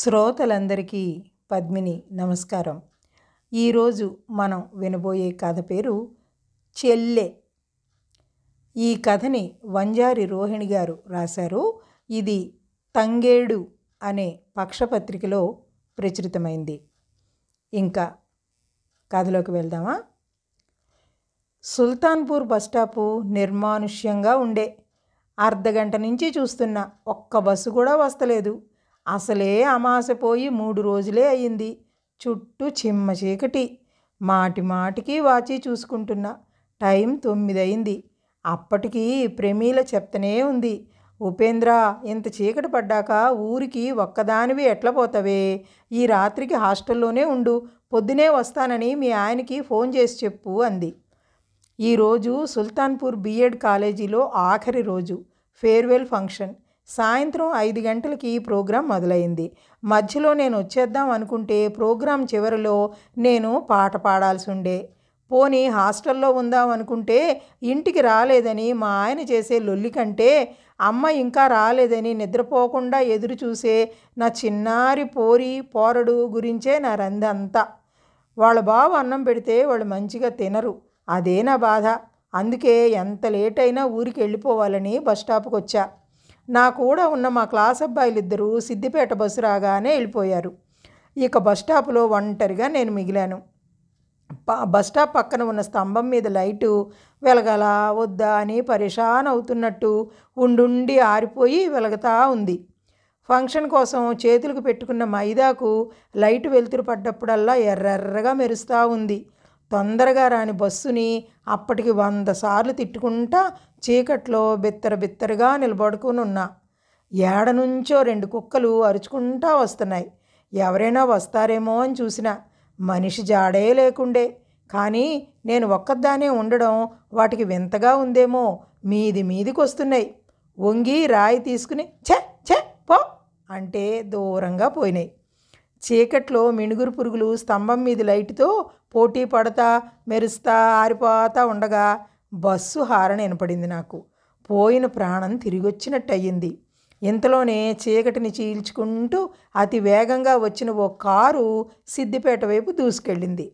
శ్రోతలందరికీ పద్మిని నమస్కారం ఈరోజు మనం వినబోయే కథ పేరు చెల్లె ఈ కథని వంజారి రోహిణి గారు రాశారు ఇది తంగేడు అనే పక్షపత్రికలో ప్రచురితమైంది ఇంకా కథలోకి వెళ్దామా సుల్తాన్పూర్ బస్టాపు నిర్మానుష్యంగా ఉండే అర్ధగంట నుంచి చూస్తున్న ఒక్క బస్సు కూడా వస్తలేదు అసలే అమాసపోయి మూడు రోజులే అయింది చుట్టూ చిమ్మ చీకటి మాటి మాటికి వాచి చూసుకుంటున్నా టైం తొమ్మిది అయింది అప్పటికీ ప్రమీల చెప్తనే ఉంది ఉపేంద్ర ఇంత చీకటి పడ్డాక ఊరికి ఒక్కదానివి ఎట్లా పోతావే ఈ రాత్రికి హాస్టల్లోనే ఉండు పొద్దునే వస్తానని మీ ఆయనకి ఫోన్ చేసి చెప్పు అంది ఈరోజు సుల్తాన్పూర్ బీఎడ్ కాలేజీలో ఆఖరి రోజు ఫేర్వెల్ ఫంక్షన్ సాయంత్రం ఐదు గంటలకి ప్రోగ్రాం మొదలైంది మధ్యలో నేను వచ్చేద్దాం అనుకుంటే ప్రోగ్రాం చివరిలో నేను పాట పాడాల్సి ఉండే పోనీ హాస్టల్లో ఉందాం అనుకుంటే ఇంటికి రాలేదని మా ఆయన చేసే లొల్లి కంటే అమ్మ ఇంకా రాలేదని నిద్రపోకుండా ఎదురు చూసే నా చిన్నారి పోరి పోరడు గురించే నా రందంతా వాళ్ళ బావ అన్నం పెడితే వాళ్ళు మంచిగా తినరు అదే నా బాధ అందుకే ఎంత లేట్ అయినా ఊరికి వెళ్ళిపోవాలని బస్ వచ్చా నా కూడా ఉన్న మా క్లాస్ అబ్బాయిలిద్దరూ సిద్దిపేట బస్సు రాగానే వెళ్ళిపోయారు ఇక బస్ స్టాప్లో ఒంటరిగా నేను మిగిలాను బస్ స్టాప్ పక్కన ఉన్న స్తంభం మీద లైటు వెలగల వద్దా అని పరిషాన్ అవుతున్నట్టు ఉండుండి ఆరిపోయి వెలగతా ఉంది ఫంక్షన్ కోసం చేతులకు పెట్టుకున్న మైదాకు లైట్ వెలుతురు పడ్డప్పుడల్లా ఎర్రెర్రగా మెరుస్తూ ఉంది తొందరగా రాని బస్సుని అప్పటికి వంద సార్లు తిట్టుకుంటా చీకట్లో బిత్తర బిత్తరగా నిలబడుకునున్నా నుంచో రెండు కుక్కలు అరుచుకుంటా వస్తున్నాయి ఎవరైనా వస్తారేమో అని చూసిన మనిషి జాడే లేకుండే కానీ నేను ఒక్కదానే ఉండడం వాటికి వింతగా ఉందేమో మీది మీదికి వస్తున్నాయి వంగి రాయి తీసుకుని ఛే ఛే పో అంటే దూరంగా పోయినాయి చీకట్లో మిణుగురు పురుగులు స్తంభం మీద లైట్తో పోటీ పడతా మెరుస్తా ఆరిపోతా ఉండగా బస్సు హారణ వినపడింది నాకు పోయిన ప్రాణం అయ్యింది ఇంతలోనే చీకటిని చీల్చుకుంటూ అతి వేగంగా వచ్చిన ఓ కారు సిద్దిపేట వైపు దూసుకెళ్ళింది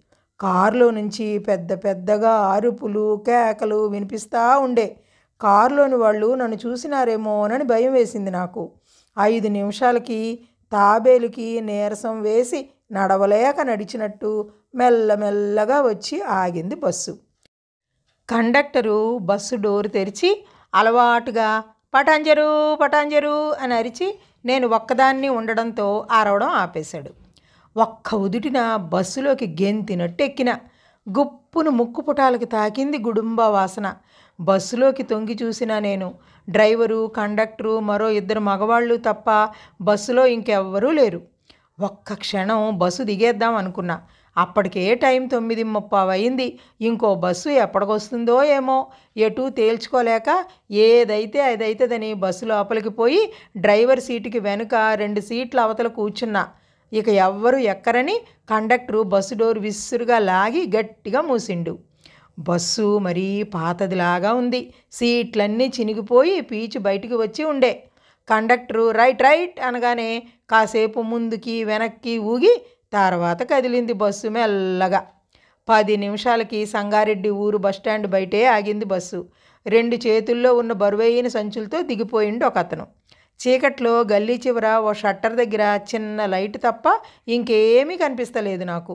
కారులో నుంచి పెద్ద పెద్దగా అరుపులు కేకలు వినిపిస్తూ ఉండే కారులోని వాళ్ళు నన్ను చూసినారేమోనని భయం వేసింది నాకు ఐదు నిమిషాలకి తాబేలుకి నీరసం వేసి నడవలేక నడిచినట్టు మెల్లమెల్లగా వచ్చి ఆగింది బస్సు కండక్టరు బస్సు డోరు తెరిచి అలవాటుగా పటాంజరు పటాంజరు అని అరిచి నేను ఒక్కదాన్ని ఉండడంతో ఆరవడం ఆపేశాడు ఒక్క ఉదుటిన బస్సులోకి గెంతినట్టు ఎక్కిన గుప్పును ముక్కుపుటాలకి తాకింది గుడుంబ వాసన బస్సులోకి తొంగి చూసినా నేను డ్రైవరు కండక్టరు మరో ఇద్దరు మగవాళ్ళు తప్ప బస్సులో ఇంకెవ్వరూ లేరు ఒక్క క్షణం బస్సు దిగేద్దాం అనుకున్నా అప్పటికే టైం తొమ్మిది ముప్పావు అయింది ఇంకో బస్సు ఎప్పటికొస్తుందో ఏమో ఎటు తేల్చుకోలేక ఏదైతే అదైతేదని బస్సు లోపలికి పోయి డ్రైవర్ సీటుకి వెనుక రెండు సీట్ల అవతల కూర్చున్నా ఇక ఎవ్వరు ఎక్కరని కండక్టరు బస్సు డోర్ విసురుగా లాగి గట్టిగా మూసిండు బస్సు మరీ పాతదిలాగా ఉంది సీట్లన్నీ చినిగిపోయి పీచు బయటికి వచ్చి ఉండే కండక్టరు రైట్ రైట్ అనగానే కాసేపు ముందుకి వెనక్కి ఊగి తర్వాత కదిలింది బస్సు మెల్లగా పది నిమిషాలకి సంగారెడ్డి ఊరు బస్టాండ్ బయటే ఆగింది బస్సు రెండు చేతుల్లో ఉన్న బరువైన సంచులతో దిగిపోయిండు ఒక అతను చీకట్లో గల్లీ చివర ఓ షట్టర్ దగ్గర చిన్న లైట్ తప్ప ఇంకేమీ కనిపిస్తలేదు నాకు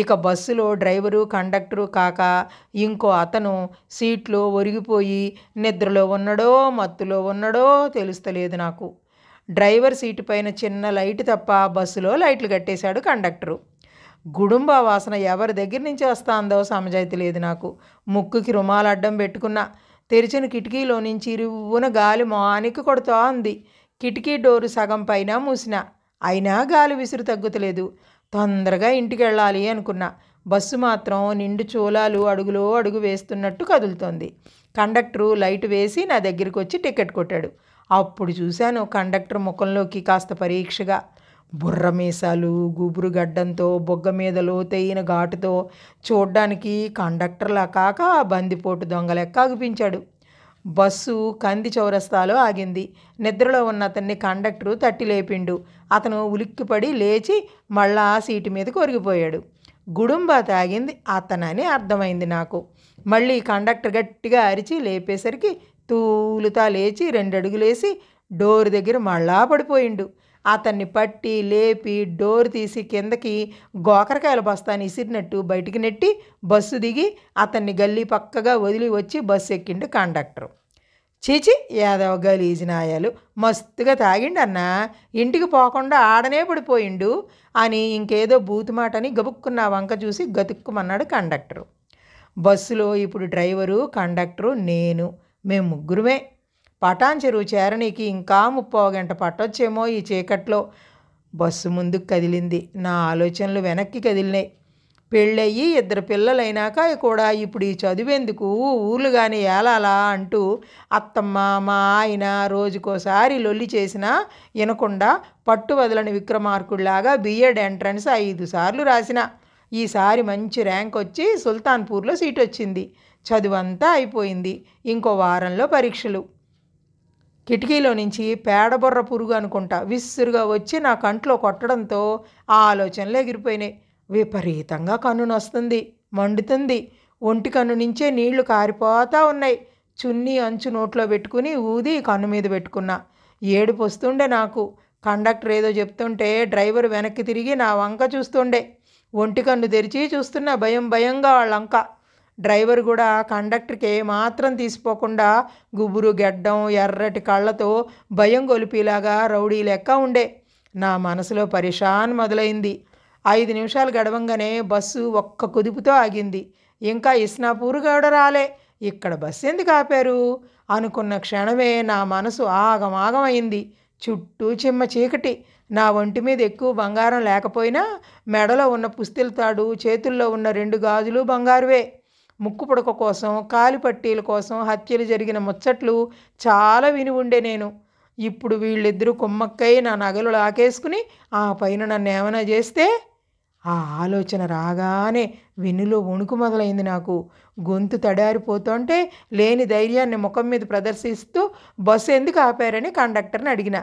ఇక బస్సులో డ్రైవరు కండక్టరు కాక ఇంకో అతను సీట్లో ఒరిగిపోయి నిద్రలో ఉన్నాడో మత్తులో ఉన్నాడో తెలుస్తలేదు నాకు డ్రైవర్ సీటు పైన చిన్న లైట్ తప్ప బస్సులో లైట్లు కట్టేశాడు కండక్టరు గుడుంబ వాసన ఎవరి దగ్గర నుంచి వస్తాందో సమజాయితీ లేదు నాకు ముక్కుకి రుమాలు అడ్డం పెట్టుకున్నా తెరిచిన కిటికీలో నుంచి ఇరువున గాలి మానికి కొడుతూ ఉంది కిటికీ డోరు సగం పైన మూసిన అయినా గాలి విసురు తగ్గుతలేదు తొందరగా ఇంటికి వెళ్ళాలి అనుకున్నా బస్సు మాత్రం నిండు చూలాలు అడుగులో అడుగు వేస్తున్నట్టు కదులుతోంది కండక్టరు లైట్ వేసి నా దగ్గరికి వచ్చి టికెట్ కొట్టాడు అప్పుడు చూశాను కండక్టర్ ముఖంలోకి కాస్త పరీక్షగా బుర్రమీసాలు గుబురు గడ్డంతో బొగ్గ మీద లోతైన ఘాటుతో చూడ్డానికి కండక్టర్లా కాక బందిపోటు దొంగలెక్క అగుపించాడు బస్సు కంది చౌరస్తాలో ఆగింది నిద్రలో ఉన్న అతన్ని కండక్టరు తట్టి లేపిండు అతను ఉలిక్కిపడి లేచి మళ్ళా సీటు మీద ఒరిగిపోయాడు గుడుంబా తాగింది అతనని అర్థమైంది నాకు మళ్ళీ కండక్టర్ గట్టిగా అరిచి లేపేసరికి తూలుతా లేచి రెండడుగులేసి డోర్ దగ్గర మళ్ళా పడిపోయిండు అతన్ని పట్టి లేపి డోర్ తీసి కిందకి గోకరకాయల బస్తాని ఇసిరినట్టు బయటికి నెట్టి బస్సు దిగి అతన్ని గల్లీ పక్కగా వదిలి వచ్చి బస్సు ఎక్కిండు కండక్టరు చీచి యాదవ నాయాలు మస్తుగా తాగిండన్నా ఇంటికి పోకుండా ఆడనే పడిపోయిండు అని ఇంకేదో బూతుమాటని గబుక్కున్న వంక చూసి గతుక్కుమన్నాడు కండక్టరు బస్సులో ఇప్పుడు డ్రైవరు కండక్టరు నేను మేము ముగ్గురుమే పటాన్ చెరువు చేరనీకి ఇంకా ముప్పో గంట పట్టొచ్చేమో ఈ చీకట్లో బస్సు ముందుకు కదిలింది నా ఆలోచనలు వెనక్కి కదిలినాయి పెళ్ళయ్యి ఇద్దరు పిల్లలైనాక కూడా ఇప్పుడు ఈ చదివేందుకు ఊర్లు కానీ ఏలాలా అంటూ అత్తమ్మ మా ఆయన రోజుకోసారి లొల్లి చేసినా వినకుండా పట్టు వదలని విక్రమార్కుడిలాగా బిఎడ్ ఎంట్రన్స్ ఐదు సార్లు రాసిన ఈసారి మంచి ర్యాంక్ వచ్చి సుల్తాన్పూర్లో సీట్ వచ్చింది చదువంతా అయిపోయింది ఇంకో వారంలో పరీక్షలు కిటికీలో నుంచి పేడబొర్ర పురుగు అనుకుంటా విసురుగా వచ్చి నా కంట్లో కొట్టడంతో ఆ ఆలోచనలు ఎగిరిపోయినాయి విపరీతంగా కన్ను నొస్తుంది మండుతుంది ఒంటి కన్ను నుంచే నీళ్లు కారిపోతా ఉన్నాయి చున్నీ అంచు నోట్లో పెట్టుకుని ఊది కన్ను మీద పెట్టుకున్నా ఏడుపు వస్తుండే నాకు కండక్టర్ ఏదో చెప్తుంటే డ్రైవర్ వెనక్కి తిరిగి నా వంక చూస్తుండే ఒంటి కన్ను తెరిచి చూస్తున్న భయం భయంగా వాళ్ళంక డ్రైవర్ కూడా కండక్టర్కి మాత్రం తీసిపోకుండా గుబురు గెడ్డం ఎర్రటి కళ్ళతో భయం గొలిపిలాగా రౌడీ లెక్క ఉండే నా మనసులో పరిషాన్ మొదలైంది ఐదు నిమిషాలు గడవంగానే బస్సు ఒక్క కుదుపుతో ఆగింది ఇంకా ఇస్నాపూర్ గౌడ రాలే ఇక్కడ బస్సు ఎందుకు ఆపారు అనుకున్న క్షణమే నా మనసు ఆగమాగమైంది చుట్టూ చిమ్మ చీకటి నా ఒంటి మీద ఎక్కువ బంగారం లేకపోయినా మెడలో ఉన్న పుస్తెల తాడు చేతుల్లో ఉన్న రెండు గాజులు బంగారువే ముక్కు పుడక కోసం కాలిపట్టీల కోసం హత్యలు జరిగిన ముచ్చట్లు చాలా విని ఉండే నేను ఇప్పుడు వీళ్ళిద్దరూ కుమ్మక్కై నా నగలు లాకేసుకుని ఆ పైన నన్ను ఏమైనా చేస్తే ఆ ఆలోచన రాగానే వెన్నులో వణుకు మొదలైంది నాకు గొంతు తడారిపోతుంటే లేని ధైర్యాన్ని ముఖం మీద ప్రదర్శిస్తూ బస్సు ఎందుకు ఆపారని కండక్టర్ని అడిగిన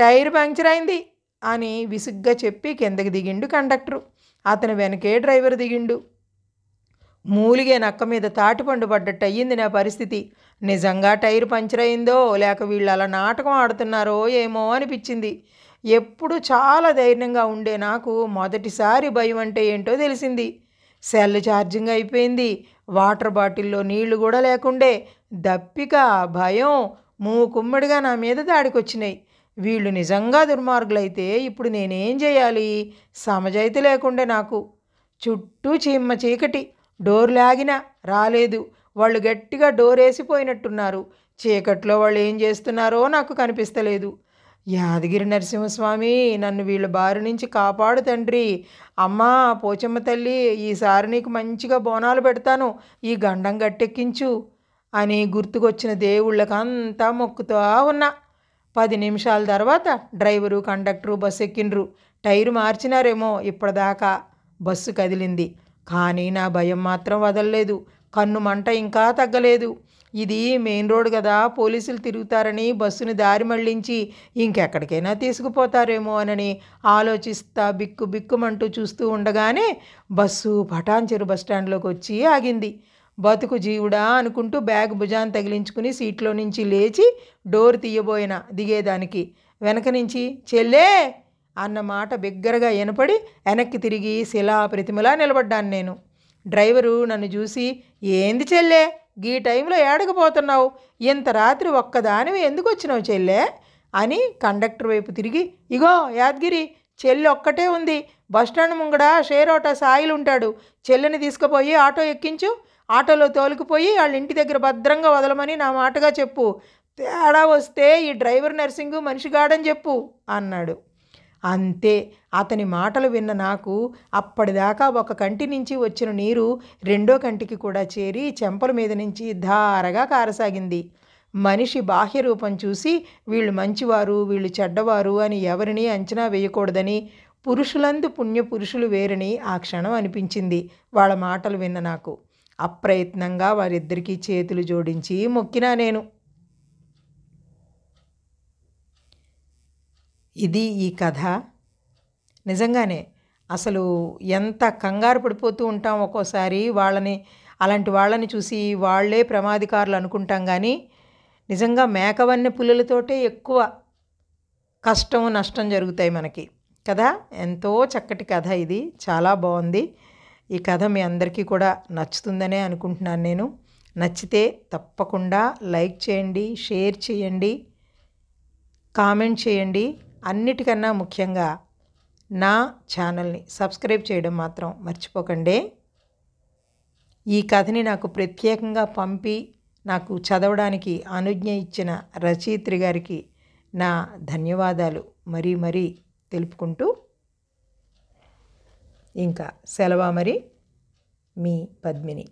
టైర్ పంక్చర్ అయింది అని విసుగ్గా చెప్పి కిందకి దిగిండు కండక్టరు అతని వెనకే డ్రైవర్ దిగిండు మూలిగే నక్క మీద తాటిపండు పడ్డట్టు అయ్యింది నా పరిస్థితి నిజంగా టైర్ పంచర్ అయిందో లేక వీళ్ళు అలా నాటకం ఆడుతున్నారో ఏమో అనిపించింది ఎప్పుడు చాలా ధైర్యంగా ఉండే నాకు మొదటిసారి భయం అంటే ఏంటో తెలిసింది సెల్ ఛార్జింగ్ అయిపోయింది వాటర్ బాటిల్లో నీళ్లు కూడా లేకుండే దప్పిక భయం మూకుమ్మడిగా నా మీద దాడికొచ్చినాయి వీళ్ళు నిజంగా దుర్మార్గులైతే ఇప్పుడు నేనేం చేయాలి సమజైతి లేకుండే నాకు చుట్టూ చీమ్మ చీకటి డోర్ లాగినా రాలేదు వాళ్ళు గట్టిగా డోర్ వేసిపోయినట్టున్నారు చీకట్లో వాళ్ళు ఏం చేస్తున్నారో నాకు కనిపిస్తలేదు యాదగిరి నరసింహస్వామి నన్ను వీళ్ళ బారి నుంచి కాపాడు తండ్రి అమ్మా పోచమ్మ తల్లి ఈసారి నీకు మంచిగా బోనాలు పెడతాను ఈ గండం గట్టెక్కించు అని గుర్తుకొచ్చిన దేవుళ్ళకంతా మొక్కుతా ఉన్నా పది నిమిషాల తర్వాత డ్రైవరు కండక్టరు బస్సు ఎక్కిండ్రు టైరు మార్చినారేమో ఇప్పటిదాకా బస్సు కదిలింది కానీ నా భయం మాత్రం వదలలేదు కన్ను మంట ఇంకా తగ్గలేదు ఇది మెయిన్ రోడ్ కదా పోలీసులు తిరుగుతారని బస్సుని దారి మళ్లించి ఇంకెక్కడికైనా తీసుకుపోతారేమో అని ఆలోచిస్తా బిక్కు బిక్కుమంటూ చూస్తూ ఉండగానే బస్సు పటాన్చెరు బస్టాండ్లోకి వచ్చి ఆగింది బతుకు జీవుడా అనుకుంటూ బ్యాగ్ భుజాన్ని తగిలించుకుని సీట్లో నుంచి లేచి డోర్ తీయబోయిన దిగేదానికి వెనక నుంచి చెల్లే అన్న మాట బిగ్గరగా వినపడి వెనక్కి తిరిగి శిలా ప్రతిమలా నిలబడ్డాను నేను డ్రైవరు నన్ను చూసి ఏంది చెల్లే ఈ టైంలో ఏడకపోతున్నావు ఇంత రాత్రి ఒక్కదానివి ఎందుకు వచ్చినావు చెల్లే అని కండక్టర్ వైపు తిరిగి ఇగో యాద్గిరి చెల్లి ఒక్కటే ఉంది బస్టాండ్ ముంగడ షేర్ ఆటో సాయిలు ఉంటాడు చెల్లిని తీసుకుపోయి ఆటో ఎక్కించు ఆటోలో తోలుకుపోయి వాళ్ళ ఇంటి దగ్గర భద్రంగా వదలమని నా మాటగా చెప్పు తేడా వస్తే ఈ డ్రైవర్ నర్సింగు మనిషిగాడని చెప్పు అన్నాడు అంతే అతని మాటలు విన్న నాకు అప్పటిదాకా ఒక కంటి నుంచి వచ్చిన నీరు రెండో కంటికి కూడా చేరి చెంపల మీద నుంచి ధారగా కారసాగింది మనిషి బాహ్య రూపం చూసి వీళ్ళు మంచివారు వీళ్ళు చెడ్డవారు అని ఎవరిని అంచనా వేయకూడదని పురుషులందు పుణ్య పురుషులు వేరని ఆ క్షణం అనిపించింది వాళ్ళ మాటలు విన్న నాకు అప్రయత్నంగా వారిద్దరికీ చేతులు జోడించి మొక్కినా నేను ఇది ఈ కథ నిజంగానే అసలు ఎంత కంగారు పడిపోతూ ఉంటాం ఒక్కోసారి వాళ్ళని అలాంటి వాళ్ళని చూసి వాళ్లే ప్రమాదికారులు అనుకుంటాం కానీ నిజంగా మేకవన్న పుల్లలతోటే ఎక్కువ కష్టం నష్టం జరుగుతాయి మనకి కదా ఎంతో చక్కటి కథ ఇది చాలా బాగుంది ఈ కథ మీ అందరికీ కూడా నచ్చుతుందనే అనుకుంటున్నాను నేను నచ్చితే తప్పకుండా లైక్ చేయండి షేర్ చేయండి కామెంట్ చేయండి అన్నిటికన్నా ముఖ్యంగా నా ఛానల్ని సబ్స్క్రైబ్ చేయడం మాత్రం మర్చిపోకండి ఈ కథని నాకు ప్రత్యేకంగా పంపి నాకు చదవడానికి అనుజ్ఞ ఇచ్చిన రచయిత్రి గారికి నా ధన్యవాదాలు మరీ మరీ తెలుపుకుంటూ ఇంకా సెలవా మరి మీ పద్మిని